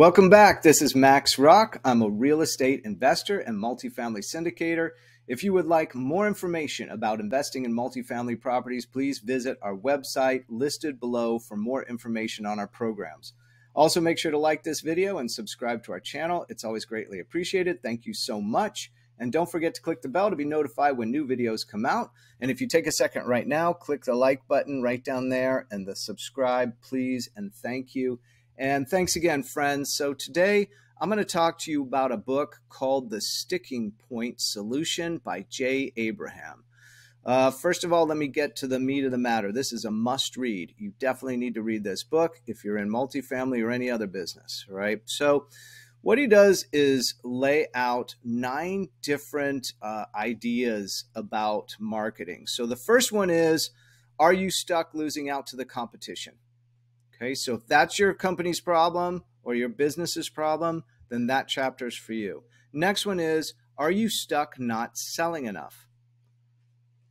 Welcome back. This is Max Rock. I'm a real estate investor and multifamily syndicator. If you would like more information about investing in multifamily properties, please visit our website listed below for more information on our programs. Also, make sure to like this video and subscribe to our channel. It's always greatly appreciated. Thank you so much. And don't forget to click the bell to be notified when new videos come out. And if you take a second right now, click the like button right down there and the subscribe, please, and thank you. And thanks again, friends. So today I'm going to talk to you about a book called The Sticking Point Solution by Jay Abraham. Uh, first of all, let me get to the meat of the matter. This is a must read. You definitely need to read this book if you're in multifamily or any other business, right? So, what he does is lay out nine different uh, ideas about marketing. So, the first one is Are you stuck losing out to the competition? Okay, so if that's your company's problem or your business's problem, then that chapter's for you. Next one is Are you stuck not selling enough?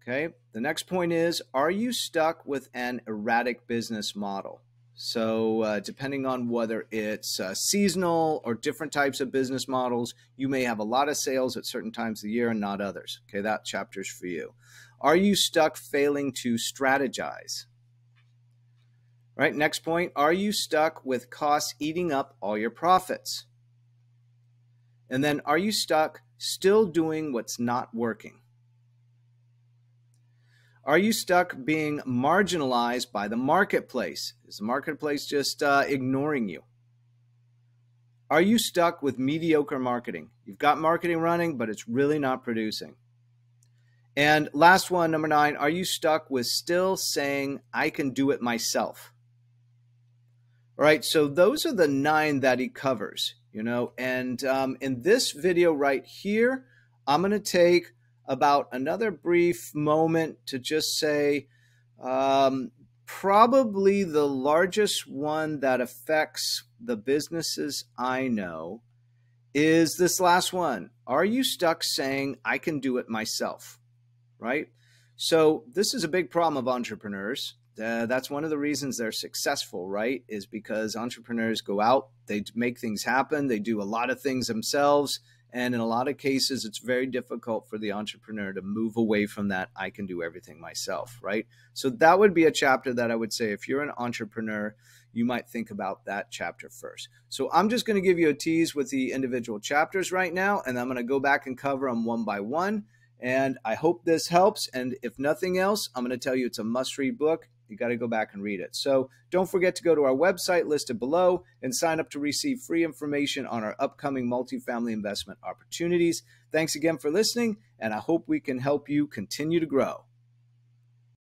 Okay, the next point is Are you stuck with an erratic business model? So, uh, depending on whether it's uh, seasonal or different types of business models, you may have a lot of sales at certain times of the year and not others. Okay, that chapter's for you. Are you stuck failing to strategize? Right, next point Are you stuck with costs eating up all your profits? And then, are you stuck still doing what's not working? Are you stuck being marginalized by the marketplace? Is the marketplace just uh, ignoring you? Are you stuck with mediocre marketing? You've got marketing running, but it's really not producing. And last one, number nine, are you stuck with still saying, I can do it myself? All right, so those are the nine that he covers, you know. And um, in this video right here, I'm going to take about another brief moment to just say um, probably the largest one that affects the businesses I know is this last one. Are you stuck saying, I can do it myself? Right? So, this is a big problem of entrepreneurs uh, that's one of the reasons they're successful, right? Is because entrepreneurs go out, they make things happen, they do a lot of things themselves. And in a lot of cases, it's very difficult for the entrepreneur to move away from that. I can do everything myself, right? So that would be a chapter that I would say if you're an entrepreneur, you might think about that chapter first. So I'm just going to give you a tease with the individual chapters right now, and I'm going to go back and cover them one by one. And I hope this helps. And if nothing else, I'm going to tell you it's a must read book. You got to go back and read it. So don't forget to go to our website listed below and sign up to receive free information on our upcoming multifamily investment opportunities. Thanks again for listening, and I hope we can help you continue to grow.